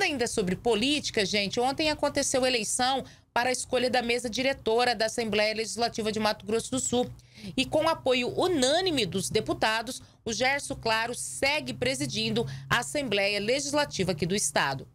Falando ainda sobre política, gente, ontem aconteceu eleição para a escolha da mesa diretora da Assembleia Legislativa de Mato Grosso do Sul. E com apoio unânime dos deputados, o Gerson Claro segue presidindo a Assembleia Legislativa aqui do Estado.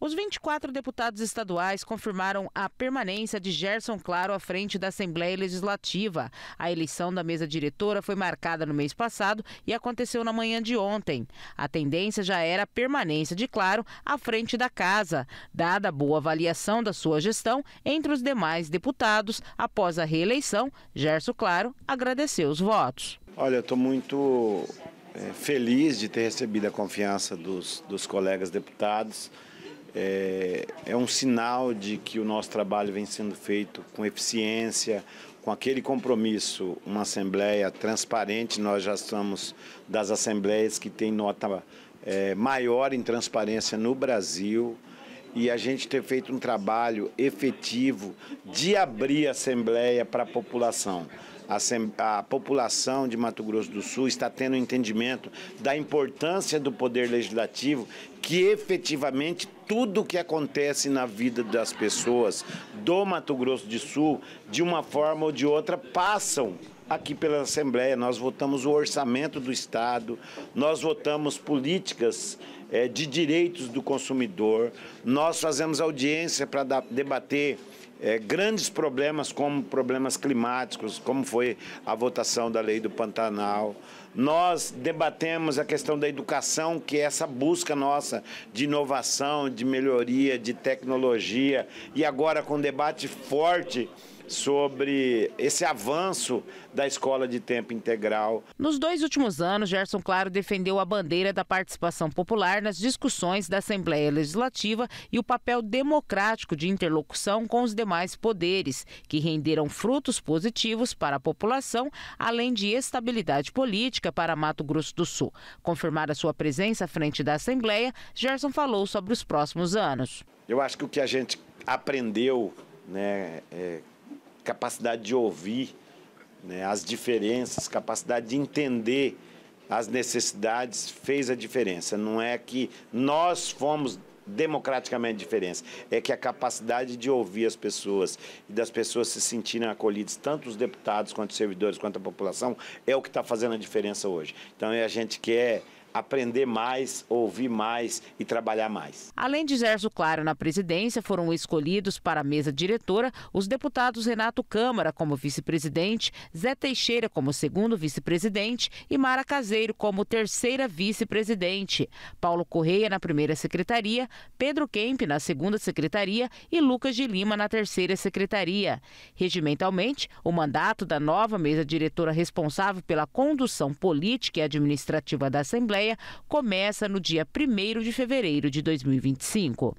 Os 24 deputados estaduais confirmaram a permanência de Gerson Claro à frente da Assembleia Legislativa. A eleição da mesa diretora foi marcada no mês passado e aconteceu na manhã de ontem. A tendência já era a permanência de Claro à frente da casa, dada a boa avaliação da sua gestão entre os demais deputados. Após a reeleição, Gerson Claro agradeceu os votos. Olha, eu estou muito é, feliz de ter recebido a confiança dos, dos colegas deputados é, é um sinal de que o nosso trabalho vem sendo feito com eficiência, com aquele compromisso, uma Assembleia transparente. Nós já somos das Assembleias que tem nota é, maior em transparência no Brasil e a gente ter feito um trabalho efetivo de abrir a Assembleia para a população. A, população de Mato Grosso do Sul está tendo entendimento da importância do poder legislativo que efetivamente tudo o que acontece na vida das pessoas do Mato Grosso do Sul, de uma forma ou de outra, passam aqui pela Assembleia. Nós votamos o orçamento do Estado, nós votamos políticas é, de direitos do consumidor, nós fazemos audiência para debater é, grandes problemas, como problemas climáticos, como foi a votação da lei do Pantanal. Nós debatemos a questão da educação, que é essa busca nossa de inovação, de melhoria, de tecnologia, e agora com um debate forte sobre esse avanço da escola de tempo integral. Nos dois últimos anos, Gerson Claro defendeu a bandeira da participação popular nas discussões da Assembleia Legislativa e o papel democrático de interlocução com os demais poderes, que renderam frutos positivos para a população, além de estabilidade política para Mato Grosso do Sul. Confirmar a sua presença à frente da Assembleia, Gerson falou sobre os próximos anos. Eu acho que o que a gente aprendeu né, é, capacidade de ouvir né, as diferenças, capacidade de entender as necessidades fez a diferença. Não é que nós fomos democraticamente diferentes, é que a capacidade de ouvir as pessoas e das pessoas se sentirem acolhidas, tanto os deputados quanto os servidores, quanto a população, é o que está fazendo a diferença hoje. Então é a gente quer é aprender mais, ouvir mais e trabalhar mais. Além de Gerson Claro na presidência, foram escolhidos para a mesa diretora os deputados Renato Câmara como vice-presidente, Zé Teixeira como segundo vice-presidente e Mara Caseiro como terceira vice-presidente, Paulo Correia na primeira secretaria, Pedro Kemp na segunda secretaria e Lucas de Lima na terceira secretaria. Regimentalmente, o mandato da nova mesa diretora responsável pela condução política e administrativa da Assembleia Assembleia começa no dia 1 de fevereiro de 2025.